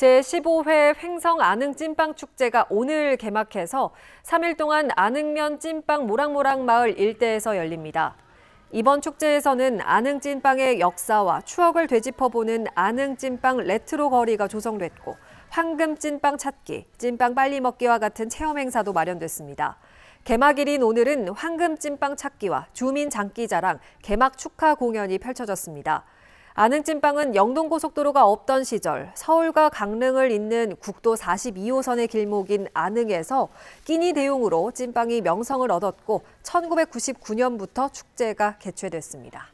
제15회 횡성 아능 찐빵 축제가 오늘 개막해서 3일 동안 아능면 찐빵 모락모락 마을 일대에서 열립니다. 이번 축제에서는 아능 찐빵의 역사와 추억을 되짚어보는 아능 찐빵 레트로 거리가 조성됐고 황금 찐빵 찾기, 찐빵 빨리 먹기와 같은 체험 행사도 마련됐습니다. 개막일인 오늘은 황금 찐빵 찾기와 주민 장기 자랑, 개막 축하 공연이 펼쳐졌습니다. 안흥찐빵은 영동고속도로가 없던 시절 서울과 강릉을 잇는 국도 42호선의 길목인 안흥에서 끼니 대용으로 찐빵이 명성을 얻었고 1999년부터 축제가 개최됐습니다.